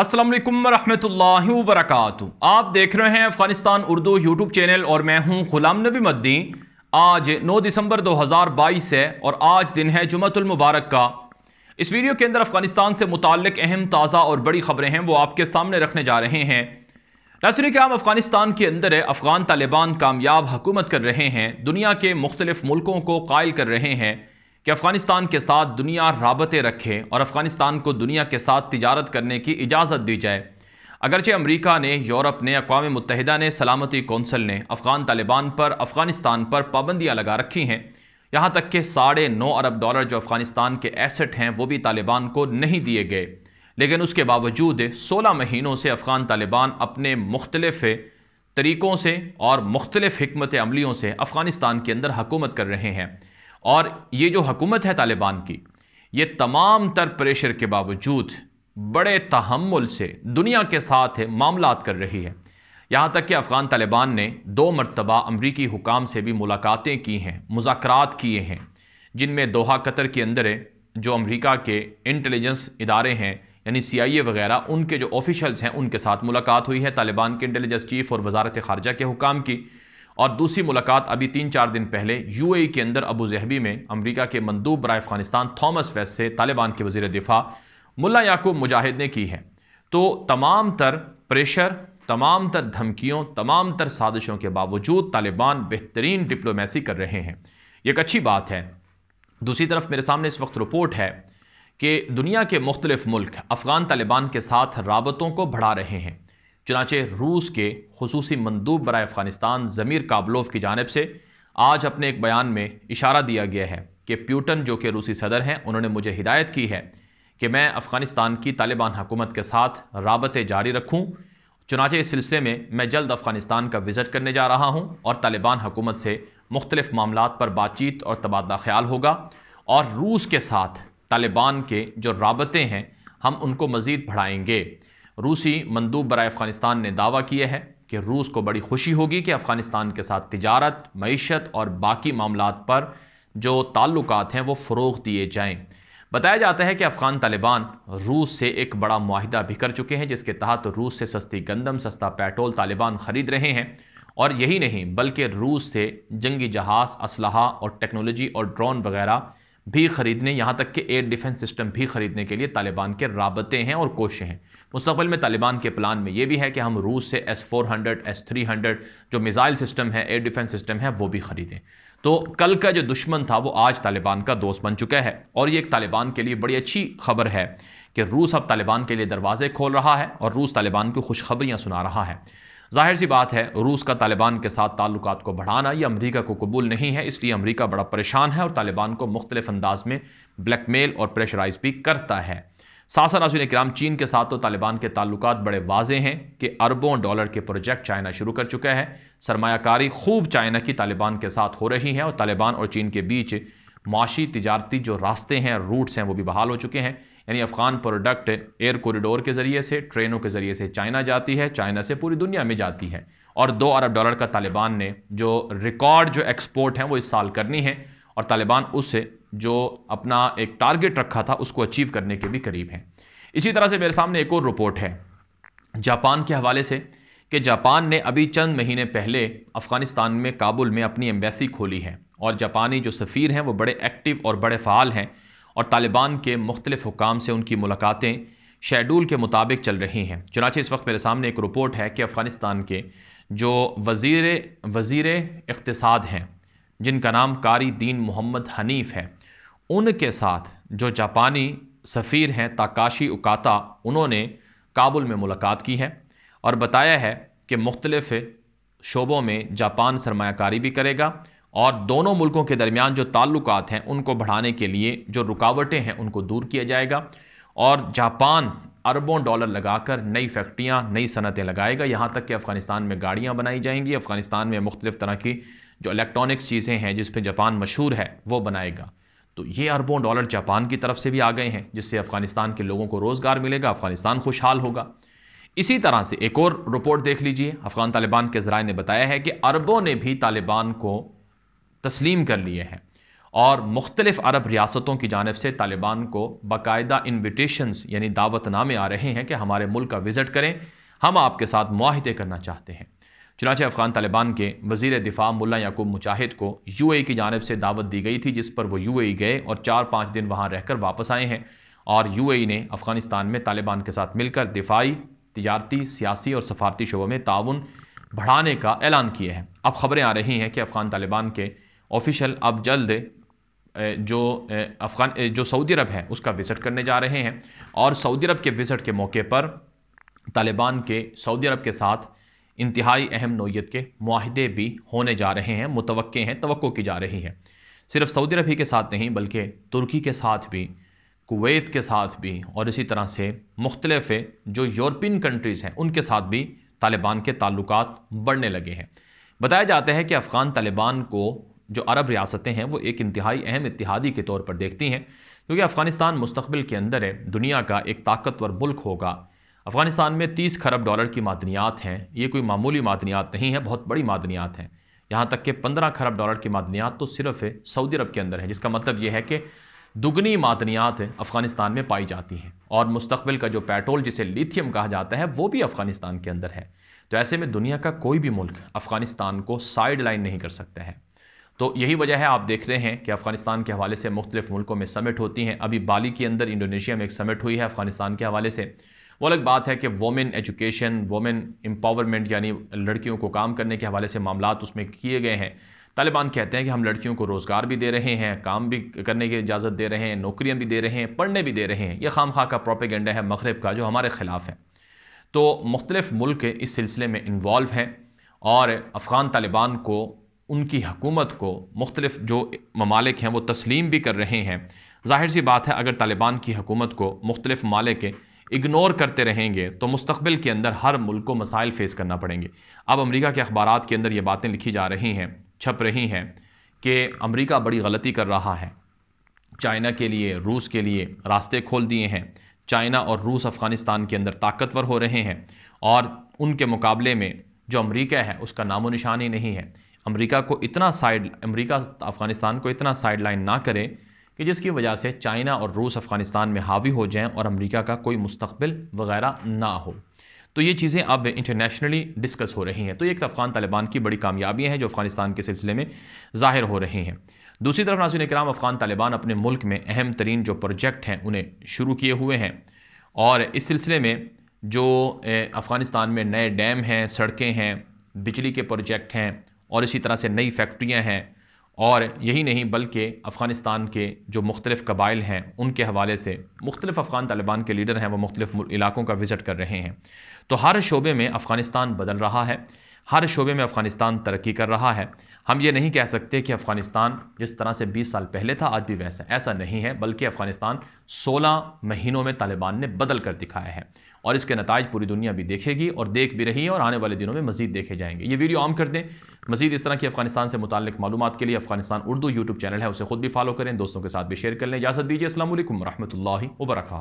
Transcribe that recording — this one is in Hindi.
असलम वरहमल वरक आप देख रहे हैं अफगानिस्तान उर्दू यूट्यूब चैनल और मैं हूं गुलाम नबी मद्दी आज 9 दिसंबर 2022 है और आज दिन है जुमतुलमबारक का इस वीडियो के अंदर अफगानिस्तान से मुतक अहम ताज़ा और बड़ी खबरें हैं वो आपके सामने रखने जा रहे हैं नाजरी क्या अफगानिस्तान के अंदर अफगान तालिबान कामयाब हुकूमत कर रहे हैं दुनिया के मुख्तलिफ मुल्कों को कायल कर रहे हैं कि अफ़गानिस्तान के साथ दुनिया रबते रखे और अफ़गानिस्तान को दुनिया के साथ तजारत करने की इजाज़त दी जाए अगरचे अमरीका ने यूरोप ने अकवा मुतहदा ने सलामती कौंसल ने अफ़गान तालिबान पर अफ़गानिस्तान पर पाबंदियाँ लगा रखी हैं यहाँ तक कि साढ़े नौ अरब डॉलर जो अफ़गानिस्तान के एसेट हैं वो भी तालिबान को नहीं दिए गए लेकिन उसके बावजूद सोलह महीनों से अफ़गान तालिबान अपने मुख्तलफ़ तरीक़ों से और मुख्तलिफ़ हमत अमलियों से अफ़गानिस्तान के अंदर हकूमत कर रहे हैं और ये जो हकूमत है तालिबान की ये तमाम तर प्रेशर के बावजूद बड़े तहमुल से दुनिया के साथ मामला कर रही है यहाँ तक कि अफ़गान तालिबान ने दो मरतबा अमरीकी हुकाम से भी मुलाकातें की हैं मुजात किए हैं जिनमें दोहा कतर के अंदर जो अमरीका के इंटेलिजेंस इदारे हैं यानी सी आई ए वगैरह उनके जो ऑफिशल्स हैं उनके साथ मुलाकात हुई है तालिबान के इंटेलिजेंस चीफ और वजारत खारजा के हुकाम की और दूसरी मुलाकात अभी तीन चार दिन पहले यूएई के अंदर अबू जहबी में अमेरिका के मंदूब बरए अफगानिस्तान थॉमस वेस्ट से तालिबान के वजीर दिफा मुला याकूब मुजाहिद ने की है तो तमाम तर प्रेशर तमाम तर धमकियों तमाम तर साजिशों के बावजूद तालिबान बेहतरीन डिप्लोमेसी कर रहे हैं एक अच्छी बात है दूसरी तरफ मेरे सामने इस वक्त रिपोर्ट है कि दुनिया के मुख्तलिफ मुल्क अफ़गान तालिबान के साथ रबतों को बढ़ा रहे हैं चुनाचे रूस के खसूसी मंदूब बरए अफ़गानिस्तान ज़मीर काबलोव की जानब से आज अपने एक बयान में इशारा दिया गया है कि प्यूटन जो कि रूसी सदर हैं उन्होंने मुझे हिदायत की है कि मैं अफ़गानिस्तान की तालिबान हुकूमत के साथ रबते जारी रखूँ चुनाचे इस सिलसिले में मैं जल्द अफ़गानिस्तान का विज़िट करने जा रहा हूँ और तालिबान हुकूमत से मुख्तलिफ़ मामला पर बातचीत और तबादला ख्याल होगा और रूस के साथ तालिबान के जो रबते हैं हम उनको मज़ीद बढ़ाएँगे रूसी मंदूब बरए अफ़गानिस्तान ने दावा किया है कि रूस को बड़ी खुशी होगी कि अफ़गानिस्तान के साथ तजारत मीशत और बाकी मामला पर जो ताल्लुक हैं वो फ़रोग दिए जाएँ बताया जाता है कि अफ़गान तालिबान रूस से एक बड़ा माहिदा भी कर चुके हैं जिसके तहत रूस से सस्ती गंदम सस्ता पेट्रोल तालिबान ख़रीद रहे हैं और यही नहीं बल्कि रूस से जंगी जहाज़ असलहा और टेक्नोलॉजी और ड्रोन वगैरह भी खरीदने यहाँ तक कि एयर डिफेंस सिस्टम भी खरीदने के लिए तालिबान के रबते हैं और कोशें हैं मुस्तबिल में तालिबान के प्लान में ये भी है कि हम रूस से S four hundred S three hundred जो मिज़ाइल सिस्टम है एयर डिफेंस सिस्टम है वो भी ख़रीदें तो कल का जो दुश्मन था वो आज तालिबान का दोस्त बन चुका है और ये एक तालिबान के लिए बड़ी अच्छी खबर है कि रूस अब तालिबान के लिए दरवाजे खोल रहा है और रूस तालिबान को खुशखबरियाँ सुना रहा है जाहिर सी बात है रूस का तालिबान के साथ ताल्लुक को बढ़ाना यह अमरीका को कबूल नहीं है इसलिए अमरीका बड़ा परेशान है और तालिबान को मुख्तलिफ अंदाज में ब्लैकमेल और प्रेशराइज भी करता है सासा नाजुल कराम चीन के साथ तो तालिबान के ताल्लुक बड़े वाजे हैं कि अरबों डॉलर के प्रोजेक्ट चाइना शुरू कर चुका है सरमाकारी खूब चाइना की तालिबान के साथ हो रही है और तालिबान और चीन के बीच माशी तजारती जो रास्ते हैं रूट्स हैं वो भी बहाल हो चुके हैं यानी अफ़गान प्रोडक्ट एयर कॉरिडोर के ज़रिए से ट्रेनों के ज़रिए से चाइना जाती है चाइना से पूरी दुनिया में जाती है और दो अरब डॉलर का तालिबान ने जो रिकॉर्ड जो एक्सपोर्ट है वो इस साल करनी है और तालिबान उससे जो अपना एक टारगेट रखा था उसको अचीव करने के भी करीब हैं इसी तरह से मेरे सामने एक और रिपोर्ट है जापान के हवाले से कि जापान ने अभी चंद महीने पहले अफ़गानिस्तान में काबुल में अपनी एम्बेसी खोली है और जापानी जो सफ़ीर हैं वो बड़े एक्टिव और बड़े फ़ाल हैं और तालिबान के मुख्तलिफ हुकाम से उनकी मुलाकातें शेड्यूल के मुताबिक चल रही हैं चुनाचे इस वक्त मेरे सामने एक रिपोर्ट है कि अफ़गानिस्तान के जो वज़ीर वज़ीर इकतसाद हैं जिनका नाम कारी दीन मोहम्मद हनीफ है उनके साथ जो जापानी सफ़ीर हैं ताकाशी उकाता उन्होंने काबुल में मुलाकात की है और बताया है कि मुख्तलफ़ शोबों में जापान सरमाकारी भी करेगा और दोनों मुल्कों के दरमियान जो ताल्लुक हैं उनको बढ़ाने के लिए जो रुकावटें हैं उनको दूर किया जाएगा और जापान अरबों डॉलर लगाकर नई फैक्ट्रियाँ नई सनतें लगाएगा यहाँ तक कि अफ़गानिस्तान में गाड़ियाँ बनाई जाएंगी अफ़गानिस्तान में मुख्तलिफ़ तरह की जो इलेक्ट्रॉनिक्स चीज़ें हैं जिस पर जापान मशहूर है वो बनाएगा तो ये अरबों डॉलर जापान की तरफ से भी आ गए हैं जिससे अफ़गानिस्तान के लोगों को रोज़गार मिलेगा अफ़गानिस्तान खुशहाल होगा इसी तरह से एक और रिपोर्ट देख लीजिए अफ़गान तालिबान के ज़रा ने बताया है कि अरबों ने भी तालिबान को तस्लीम कर लिए हैं और मुख्तलिफ़ अरब रियासतों की जानब से तालिबान को बाकायदा इन्विटेशन यानी दावतनामे आ रहे हैं कि हमारे मुल्क का विज़िट करें हम आपके साथ माहदे करना चाहते हैं चुनाच अफ़गान तालिबान के वजीर दिफा मुला याकूब मुजाहिद को यू ए की जानब से दावत दी गई थी जिस पर वो यू ए गए और चार पाँच दिन वहाँ रहकर वापस आए हैं और यू ए ने अफ़गानिस्तान में तालिबान के साथ मिलकर दिफाई तजारती सियासी और सफारती शोबों में ताउन बढ़ाने का ऐलान किया है अब खबरें आ रही हैं कि अफ़गान तालिबान के ऑफिशल अब जल्द जो अफ़गान जो सऊदी अरब है उसका विज़िट करने जा रहे हैं और सऊदी अरब के विज़िट के मौके पर तालिबान के सऊदी अरब के साथ इंतहाई अहम नोयत के माहदे भी होने जा रहे हैं मुतव हैं तो की जा रही है सिर्फ सऊदी अरब ही के साथ नहीं बल्कि तुर्की के साथ भी कुवैत के साथ भी और इसी तरह से मुख्तलफ़ जो यूरोपियन कंट्रीज़ हैं उनके साथ भी तालिबान के ताल्लुक बढ़ने लगे हैं बताया जाता है कि अफ़गान तालिबान को जो अरब रियासतें हैं वो एक इंतहाई अहम इतिहादी के तौर पर देखती हैं क्योंकि अफ़गानिस्तान मुस्तबिल के अंदर है दुनिया का एक ताकतवर मुल्क होगा अफ़गानिस्तान में तीस खरब डॉलर की मादनियात हैं ये कोई मामूली मादनियात नहीं है बहुत बड़ी मादनियात हैं यहाँ तक कि पंद्रह खरब डॉलर की मादनियात तो सिर्फ सऊदी अरब के अंदर है जिसका मतलब ये है कि दुगनी मादनियात अफ़गानिस्तान में पाई जाती हैं और मुस्तबिल का जो पेट्रोल जिसे लिथियम कहा जाता है वो भी अफ़गानिस्तान के अंदर है तो ऐसे में दुनिया का कोई भी मुल्क अफ़गानिस्तान को साइड लाइन नहीं कर सकता है तो यही वजह है आप देख रहे हैं कि अफगानिस्तान के हवाले से मुख्तलिफ मुल्कों में समिट होती हैं अभी बाली के अंदर इंडोनेशिया में एक समिट हुई है अफगानिस्तान के हवाले से वो अलग बात है कि वोमेन एजुकेशन वोमेन एम्पावरमेंट यानी लड़कियों को काम करने के हवाले से मामला उसमें किए गए हैं तालिबान कहते हैं कि हम लड़कियों को रोज़गार भी दे रहे हैं काम भी करने की इजाज़त दे रहे हैं नौकरियाँ भी दे रहे हैं पढ़ने भी दे रहे हैं यह खाम खा का प्रोपेगेंडा है मगरब का जो हमारे ख़िलाफ़ है तो मुख्तलिफ़ मुल्क इस सिलसिले में इन्वॉल्व हैं और अफ़गान तालिबान को उनकी हकूमत को मुख्तलिफ जो ममालिक हैं वो तस्लीम भी कर रहे हैं जाहिर सी बात है अगर तालिबान की हकूमत को मुख्तलिफ ममालिक इग्नोर करते रहेंगे तो मुस्तबिल के अंदर हर मुल्क को मसाइल फेस करना पड़ेंगे अब अमरीका के अखबार के अंदर ये बातें लिखी जा रही हैं छप रही हैं कि अमरीका बड़ी गलती कर रहा है चाइना के लिए रूस के लिए रास्ते खोल दिए हैं चाइना और रूस अफ़गानिस्तान के अंदर ताकतवर हो रहे हैं और उनके मुकाबले में जो अमरीका है उसका नामो निशान ही नहीं है अमेरिका को इतना साइड अमेरिका अफ़गानिस्तान को इतना साइड लाइन ना करे कि जिसकी वजह से चाइना और रूस अफ़गानिस्तान में हावी हो जाएं और अमेरिका का कोई मुस्तबिल वगैरह ना हो तो ये चीज़ें अब इंटरनेशनली डिस्कस हो रही हैं तो एक अफ़गान तालिबान की बड़ी कामयाबियाँ हैं जो अफ़गानिस्तान के सिलसिले में ज़ाहिर हो रही हैं दूसरी तरफ नाजिन कराम अफ़गान तालिबान अपने मुल्क में अहम तरीन जो प्रोजेक्ट हैं उन्हें शुरू किए हुए हैं और इस सिलसिले में जो अफ़गानिस्तान में नए डैम हैं सड़कें हैं बिजली के प्रोजेक्ट हैं और इसी तरह से नई फैक्ट्रियाँ हैं और यही नहीं बल्कि अफ़गानिस्तान के जो मुख्तलिफ़ कबाइल हैं उनके हवाले से मुख्तलिफ़ अफ़गान तालिबान के लीडर हैं वो मुख्तलिफ़ इलाकों का विज़िट कर रहे हैं तो हर शोबे में अफ़गानिस्तान बदल रहा है हर शोबे में अफ़गानिस्तान तरक्की कर रहा है हम ये नहीं कह सकते कि अफ़गानिस्तान जिस तरह से 20 साल पहले था आज भी वैसा ऐसा नहीं है बल्कि अफ़गानिस्तान 16 महीनों में तालिबान ने बदल कर दिखाया है और इसके नतज पूरी दुनिया भी देखेगी और देख भी रही है और आने वाले दिनों में मजीद देखे जाएंगे ये वीडियो ऑन कर दें मजीद इस तरह की अफ़गानिस्तान से मुतक मालूम के लिए अफ़गानिस्तान उर्दू यूट्यूब चैनल है उसे खुद भी फॉलो करें दोस्तों के साथ भी शेयर कर लें इजाज़त दीजिए असल वरहमल वर्का